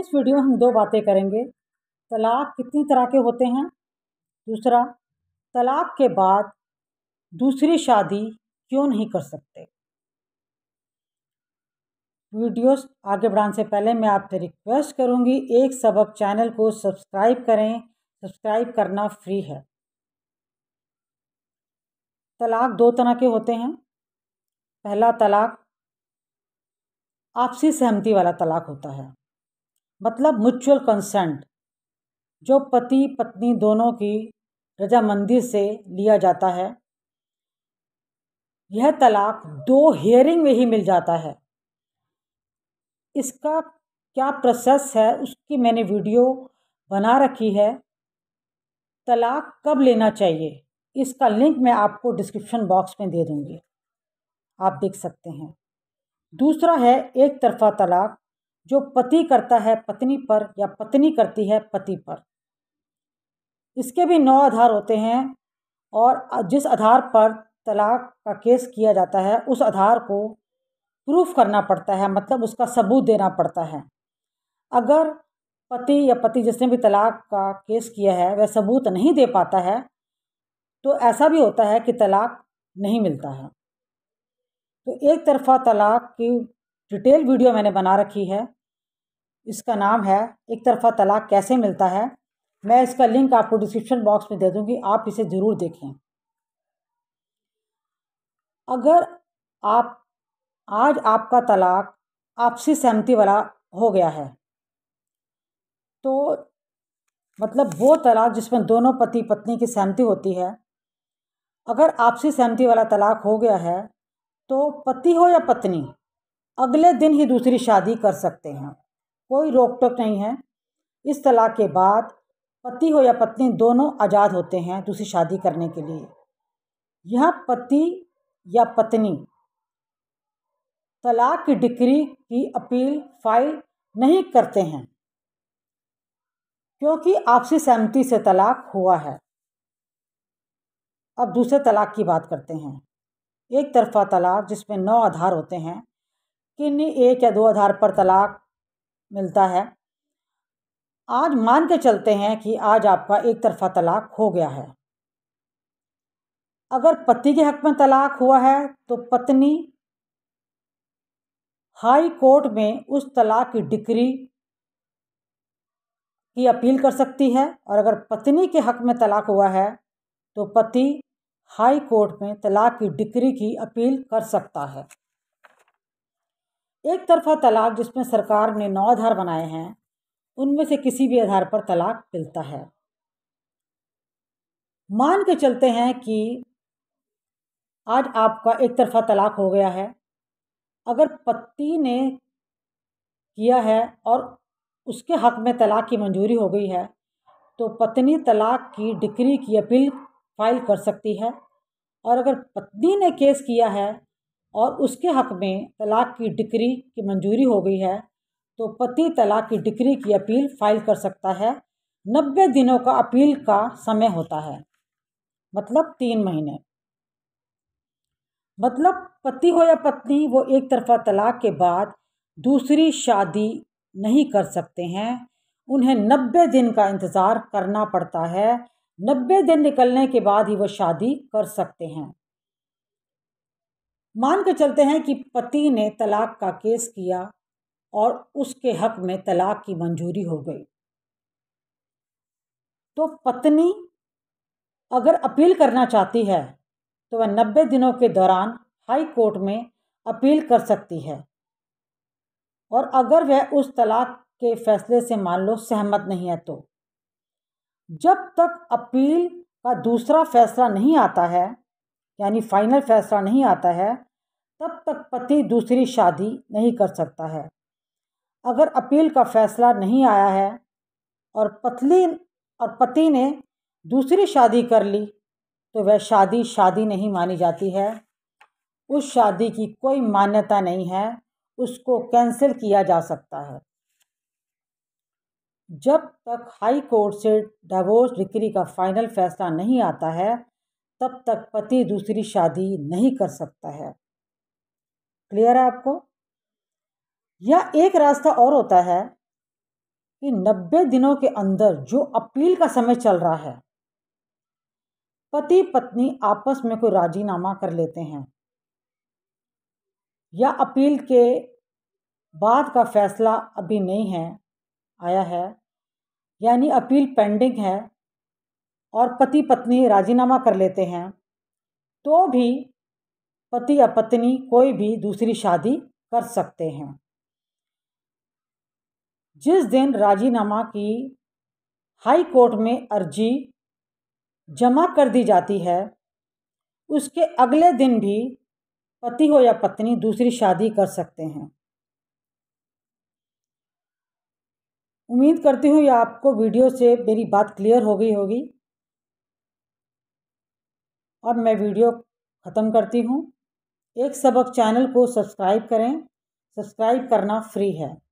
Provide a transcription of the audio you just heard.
इस वीडियो में हम दो बातें करेंगे तलाक कितनी तरह के होते हैं दूसरा तलाक के बाद दूसरी शादी क्यों नहीं कर सकते वीडियोस आगे बढ़ाने से पहले मैं आपसे रिक्वेस्ट करूंगी एक सबक चैनल को सब्सक्राइब करें सब्सक्राइब करना फ्री है तलाक दो तरह के होते हैं पहला तलाक आपसी सहमति वाला तलाक होता है मतलब म्यूचुअल कंसेंट जो पति पत्नी दोनों की रजामंदी से लिया जाता है यह तलाक दो हेयरिंग में ही मिल जाता है इसका क्या प्रोसेस है उसकी मैंने वीडियो बना रखी है तलाक कब लेना चाहिए इसका लिंक मैं आपको डिस्क्रिप्शन बॉक्स में दे दूँगी आप देख सकते हैं दूसरा है एक तरफा तलाक जो पति करता है पत्नी पर या पत्नी करती है पति पर इसके भी नौ आधार होते हैं और जिस आधार पर तलाक का केस किया जाता है उस आधार को प्रूफ करना पड़ता है मतलब उसका सबूत देना पड़ता है अगर पति या पति जिसने भी तलाक का केस किया है वह सबूत नहीं दे पाता है तो ऐसा भी होता है कि तलाक नहीं मिलता है तो एक तरफा तलाक की डिटेल वीडियो मैंने बना रखी है इसका नाम है एक तरफा तलाक कैसे मिलता है मैं इसका लिंक आपको डिस्क्रिप्शन बॉक्स में दे दूँगी आप इसे ज़रूर देखें अगर आप आज आपका तलाक आपसी सहमति वाला हो गया है तो मतलब वो तलाक जिसमें दोनों पति पत्नी की सहमति होती है अगर आपसी सहमति वाला तलाक हो गया है तो पति हो या पत्नी अगले दिन ही दूसरी शादी कर सकते हैं कोई रोक टोक नहीं है इस तलाक के बाद पति हो या पत्नी दोनों आज़ाद होते हैं दूसरी शादी करने के लिए यह पति या पत्नी तलाक की डिग्री की अपील फाइल नहीं करते हैं क्योंकि आपसी सहमति से तलाक हुआ है अब दूसरे तलाक की बात करते हैं एक तरफा तलाक जिसमें नौ आधार होते हैं किन्हीं एक या दो आधार पर तलाक मिलता है आज मान के चलते हैं कि आज आपका एक तरफा तलाक हो गया है अगर पति के हक में तलाक हुआ है तो पत्नी हाई कोर्ट में उस तलाक की डिक्री की अपील कर सकती है और अगर पत्नी के हक में तलाक हुआ है तो पति हाई कोर्ट में तलाक की डिक्री की अपील कर सकता है एक तरफा तलाक जिसमें सरकार ने नौ आधार बनाए हैं उनमें से किसी भी आधार पर तलाक मिलता है मान के चलते हैं कि आज आपका एक तरफा तलाक हो गया है अगर पति ने किया है और उसके हक़ में तलाक की मंजूरी हो गई है तो पत्नी तलाक की डिक्री की अपील फाइल कर सकती है और अगर पत्नी ने केस किया है और उसके हक़ में तलाक़ की डिक्री की मंजूरी हो गई है तो पति तलाक़ की डिक्री की अपील फ़ाइल कर सकता है नब्बे दिनों का अपील का समय होता है मतलब तीन महीने मतलब पति हो या पत्नी वो एक तरफा तलाक़ के बाद दूसरी शादी नहीं कर सकते हैं उन्हें नब्बे दिन का इंतज़ार करना पड़ता है नब्बे दिन निकलने के बाद ही वो शादी कर सकते हैं मान के चलते हैं कि पति ने तलाक का केस किया और उसके हक में तलाक की मंजूरी हो गई तो पत्नी अगर अपील करना चाहती है तो वह नब्बे दिनों के दौरान हाई कोर्ट में अपील कर सकती है और अगर वह उस तलाक के फैसले से मान लो सहमत नहीं है तो जब तक अपील का दूसरा फैसला नहीं आता है यानी फाइनल फैसला नहीं आता है तब तक पति दूसरी शादी नहीं कर सकता है अगर अपील का फैसला नहीं आया है और पतली और पति ने दूसरी शादी कर ली तो वह शादी शादी नहीं मानी जाती है उस शादी की कोई मान्यता नहीं है उसको कैंसिल किया जा सकता है जब तक हाई कोर्ट से डिवोर्स डिक्री का फाइनल फैसला नहीं आता है तब तक पति दूसरी शादी नहीं कर सकता है क्लियर है आपको या एक रास्ता और होता है कि नब्बे दिनों के अंदर जो अपील का समय चल रहा है पति पत्नी आपस में कोई राजीनामा कर लेते हैं या अपील के बाद का फैसला अभी नहीं है आया है यानी अपील पेंडिंग है और पति पत्नी राजीनामा कर लेते हैं तो भी पति या पत्नी कोई भी दूसरी शादी कर सकते हैं जिस दिन राजीनामा की हाई कोर्ट में अर्जी जमा कर दी जाती है उसके अगले दिन भी पति हो या पत्नी दूसरी शादी कर सकते हैं उम्मीद करती हूँ या आपको वीडियो से मेरी बात क्लियर हो गई होगी अब मैं वीडियो ख़त्म करती हूँ एक सबक चैनल को सब्सक्राइब करें सब्सक्राइब करना फ्री है